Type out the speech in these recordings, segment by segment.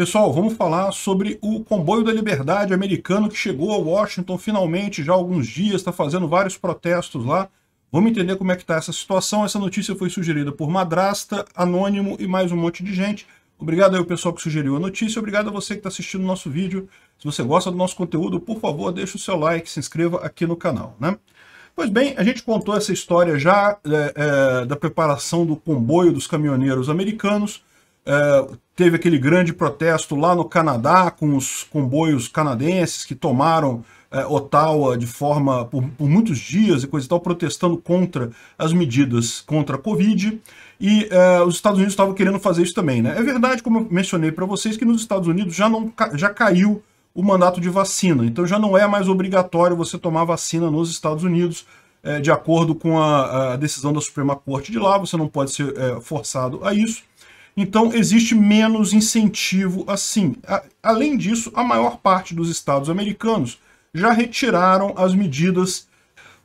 Pessoal, vamos falar sobre o comboio da liberdade americano que chegou a Washington finalmente já há alguns dias, está fazendo vários protestos lá. Vamos entender como é que está essa situação. Essa notícia foi sugerida por Madrasta, Anônimo e mais um monte de gente. Obrigado aí ao pessoal que sugeriu a notícia, obrigado a você que está assistindo o nosso vídeo. Se você gosta do nosso conteúdo, por favor, deixe o seu like, se inscreva aqui no canal. Né? Pois bem, a gente contou essa história já é, é, da preparação do comboio dos caminhoneiros americanos, é, teve aquele grande protesto lá no Canadá com os comboios canadenses que tomaram é, Ottawa de forma por, por, muitos dias e coisa e tal, protestando contra as medidas contra a Covid. E é, os Estados Unidos estavam querendo fazer isso também, né? É verdade, como eu mencionei para vocês, que nos Estados Unidos já não já caiu o mandato de vacina. Então já não é mais obrigatório você tomar vacina nos Estados Unidos. É, de acordo com a, a, decisão da Suprema Corte de lá, você não pode ser é, forçado a isso. Então, existe menos incentivo assim. A, além disso, a maior parte dos estados americanos já retiraram as medidas.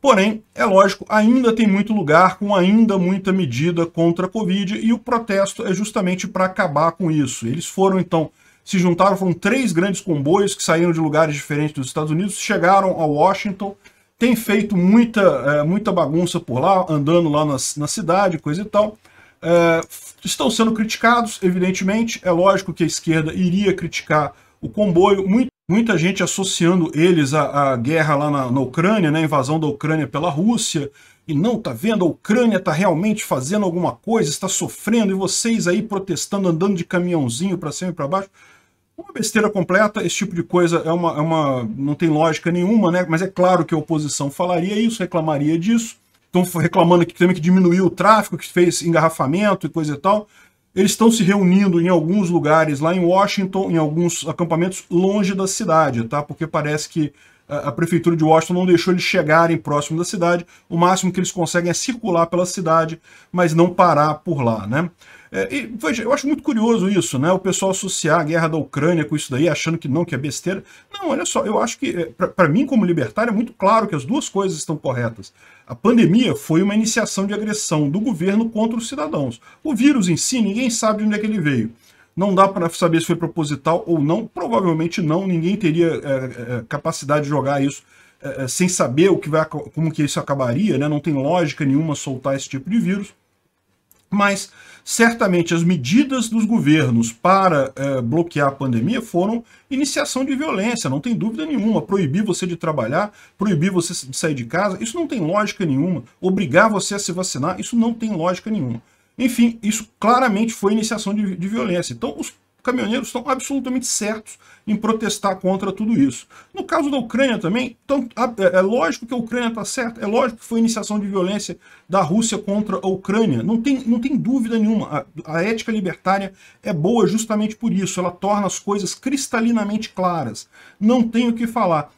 Porém, é lógico, ainda tem muito lugar com ainda muita medida contra a Covid e o protesto é justamente para acabar com isso. Eles foram, então, se juntaram, foram três grandes comboios que saíram de lugares diferentes dos Estados Unidos, chegaram a Washington, tem feito muita, é, muita bagunça por lá, andando lá na, na cidade, coisa e tal. É, estão sendo criticados, evidentemente. É lógico que a esquerda iria criticar o comboio. Muito, muita gente associando eles à, à guerra lá na, na Ucrânia, né, a invasão da Ucrânia pela Rússia. E não, tá vendo? A Ucrânia tá realmente fazendo alguma coisa, está sofrendo, e vocês aí protestando, andando de caminhãozinho para cima e para baixo. Uma besteira completa, esse tipo de coisa é uma, é uma. não tem lógica nenhuma, né? Mas é claro que a oposição falaria isso, reclamaria disso estão reclamando que também que diminuiu o tráfego, que fez engarrafamento e coisa e tal. Eles estão se reunindo em alguns lugares lá em Washington, em alguns acampamentos longe da cidade, tá? Porque parece que a prefeitura de Washington não deixou eles chegarem próximo da cidade. O máximo que eles conseguem é circular pela cidade, mas não parar por lá, né? É, e, veja, eu acho muito curioso isso, né? O pessoal associar a guerra da Ucrânia com isso daí, achando que não, que é besteira. Não, olha só, eu acho que, é, para mim, como libertário, é muito claro que as duas coisas estão corretas. A pandemia foi uma iniciação de agressão do governo contra os cidadãos. O vírus em si, ninguém sabe de onde é que ele veio. Não dá para saber se foi proposital ou não. Provavelmente não. Ninguém teria é, é, capacidade de jogar isso é, é sem saber o que vai, como que isso acabaria. Né? Não tem lógica nenhuma soltar esse tipo de vírus. Mas certamente as medidas dos governos para é, bloquear a pandemia foram iniciação de violência, não tem dúvida nenhuma. Proibir você de trabalhar, proibir você de sair de casa, isso não tem lógica nenhuma. Obrigar você a se vacinar, isso não tem lógica nenhuma. Enfim, isso claramente foi iniciação de, de violência. Então, os caminhoneiros estão absolutamente certos em protestar contra tudo isso. No caso da Ucrânia também, então, é, é lógico que a Ucrânia está certa, é lógico que foi iniciação de violência da Rússia contra a Ucrânia, não tem, não tem dúvida nenhuma. A, a ética libertária é boa justamente por isso, ela torna as coisas cristalinamente claras. Não tem o que falar.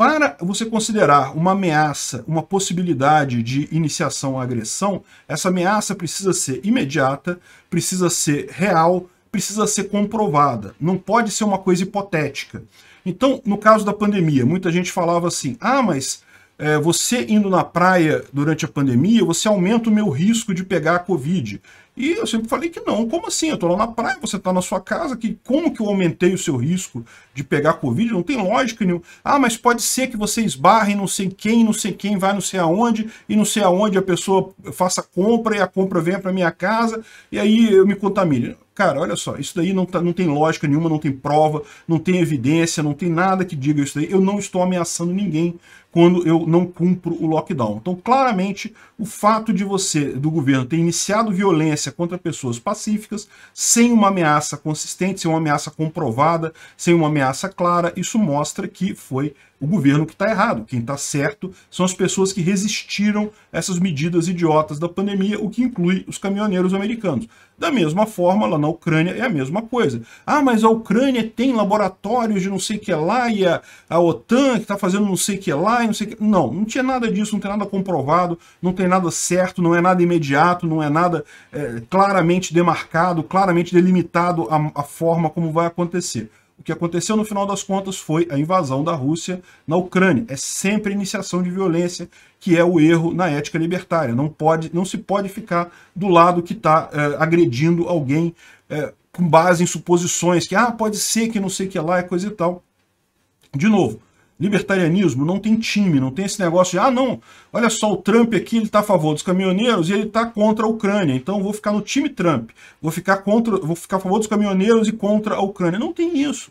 Para você considerar uma ameaça, uma possibilidade de iniciação à agressão, essa ameaça precisa ser imediata, precisa ser real, precisa ser comprovada. Não pode ser uma coisa hipotética. Então, no caso da pandemia, muita gente falava assim: ah, mas é, você indo na praia durante a pandemia, você aumenta o meu risco de pegar a Covid. E eu sempre falei que não. Como assim? Eu estou lá na praia, você está na sua casa, que como que eu aumentei o seu risco de pegar Covid? Não tem lógica nenhuma. Ah, mas pode ser que você esbarre não sei quem, não sei quem, vai não sei aonde, e não sei aonde a pessoa faça compra e a compra venha para minha casa, e aí eu me contamine. Cara, olha só, isso daí não, tá, não tem lógica nenhuma, não tem prova, não tem evidência, não tem nada que diga isso daí. Eu não estou ameaçando ninguém quando eu não cumpro o lockdown. Então, claramente, o fato de você, do governo, ter iniciado violência contra pessoas pacíficas, sem uma ameaça consistente, sem uma ameaça comprovada, sem uma ameaça clara, isso mostra que foi o governo que está errado. Quem está certo são as pessoas que resistiram a essas medidas idiotas da pandemia, o que inclui os caminhoneiros americanos. Da mesma forma, lá na Ucrânia é a mesma coisa. Ah, mas a Ucrânia tem laboratórios de não sei o que lá e a, a OTAN que está fazendo não sei o que lá vai, não sei o que. Não, não tinha nada disso, não tem nada comprovado, não tem nada certo, não é nada imediato, não é nada é, claramente demarcado, claramente delimitado a, a forma como vai acontecer. O que aconteceu no final das contas foi a invasão da Rússia na Ucrânia. É sempre iniciação de violência que é o erro na ética libertária. Não pode, não se pode ficar do lado que está é, agredindo alguém é, com base em suposições que ah pode ser que não sei que lá é coisa e tal. De novo, Libertarianismo não tem time, não tem esse negócio de, ah, não, olha só, o Trump aqui ele está a favor dos caminhoneiros e ele está contra a Ucrânia, então vou ficar no time Trump, vou ficar, contra, vou ficar a favor dos caminhoneiros e contra a Ucrânia. Não tem isso.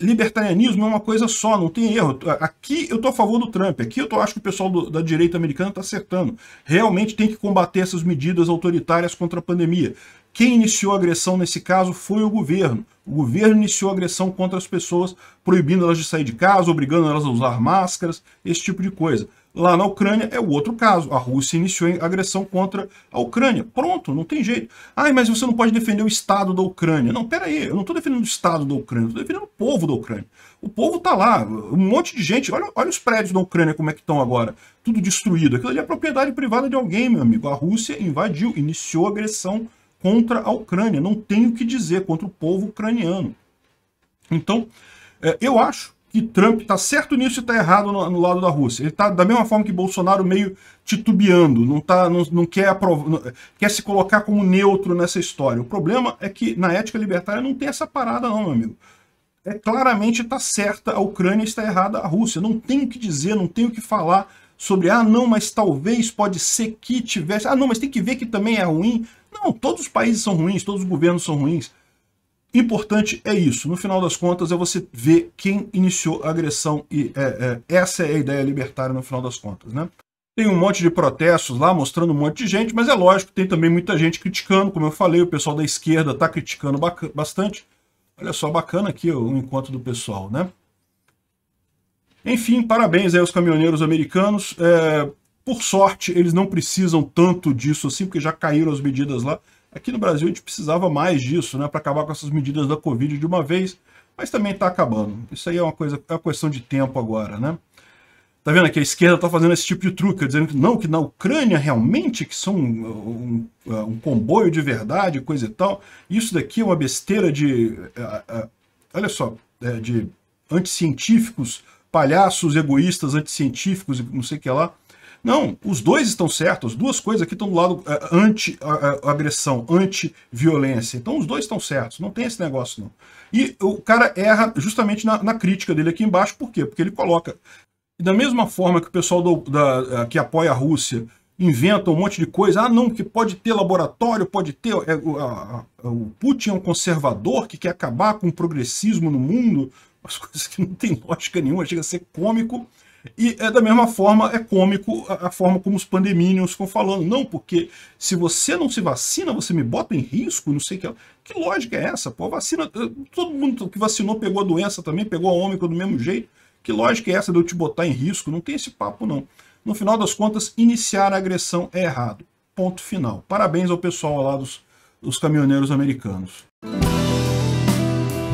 Libertarianismo é uma coisa só, não tem erro. Aqui eu estou a favor do Trump, aqui eu tô, acho que o pessoal do, da direita americana está acertando. Realmente tem que combater essas medidas autoritárias contra a pandemia. Quem iniciou a agressão nesse caso foi o governo. O governo iniciou agressão contra as pessoas, proibindo elas de sair de casa, obrigando elas a usar máscaras, esse tipo de coisa. Lá na Ucrânia é o outro caso. A Rússia iniciou a agressão contra a Ucrânia. Pronto, não tem jeito. Ai, mas você não pode defender o Estado da Ucrânia. Não, peraí, eu não estou defendendo o Estado da Ucrânia, estou defendendo o povo da Ucrânia. O povo está lá, um monte de gente. Olha, olha os prédios da Ucrânia como é que estão agora. Tudo destruído. Aquilo ali é propriedade privada de alguém, meu amigo. A Rússia invadiu, iniciou a agressão contra a Ucrânia. Não tenho o que dizer contra o povo ucraniano. Então, é, eu acho que Trump está certo nisso e está errado no, no, lado da Rússia. Ele está da mesma forma que Bolsonaro meio titubeando, não, tá, não, não quer, não, quer se colocar como neutro nessa história. O problema é que na ética libertária não tem essa parada não, meu amigo. É, claramente está certa a Ucrânia está errada a Rússia. Não tem o que dizer, não tem o que falar sobre, ah, não, mas talvez pode ser que tivesse, ah, não, mas tem que ver que também é ruim. Não, todos os países são ruins, todos os governos são ruins. Importante é isso, no final das contas é você ver quem iniciou a agressão e é, é, essa é a ideia libertária no final das contas, né? Tem um monte de protestos lá, mostrando um monte de gente, mas é lógico, tem também muita gente criticando, como eu falei, o pessoal da esquerda está criticando bastante. Olha só, bacana aqui o encontro do pessoal, né? Enfim, parabéns aí aos caminhoneiros americanos. É, por sorte, eles não precisam tanto disso assim, porque já caíram as medidas lá. Aqui no Brasil a gente precisava mais disso, né, para acabar com essas medidas da Covid de uma vez, mas também está acabando. Isso aí é uma coisa, é uma questão de tempo agora, né? Tá vendo que a esquerda tá fazendo esse tipo de truque, dizendo que não, que na Ucrânia realmente que são um, um, um comboio de verdade, coisa e tal. Isso daqui é uma besteira de, é, é, olha só, é, de anticientíficos palhaços, egoístas, anticientíficos e não sei o que lá. Não, os dois estão certos, as duas coisas aqui estão do lado é, anti-agressão, anti-violência. Então os dois estão certos, não tem esse negócio não. E o cara erra justamente na, na crítica dele aqui embaixo, por quê? Porque ele coloca, da mesma forma que o pessoal do, da, é, que apoia a Rússia inventa um monte de coisa, ah não, que pode ter laboratório, pode ter, é, a, o Putin é um conservador que quer acabar com o progressismo no mundo, as coisas que não tem lógica nenhuma, chega a ser cômico. E é da mesma forma, é cômico a, forma como os pandemínios ficam falando. Não, porque se você não se vacina, você me bota em risco, não sei o que. Que lógica é essa? Pô, vacina. Eh, todo mundo que vacinou pegou a doença também, pegou a ômicron do mesmo jeito. Que lógica é essa de eu te botar em risco? Não tem esse papo, não. No final das contas, iniciar a agressão é errado. Ponto final. Parabéns ao pessoal lá dos, dos caminhoneiros americanos.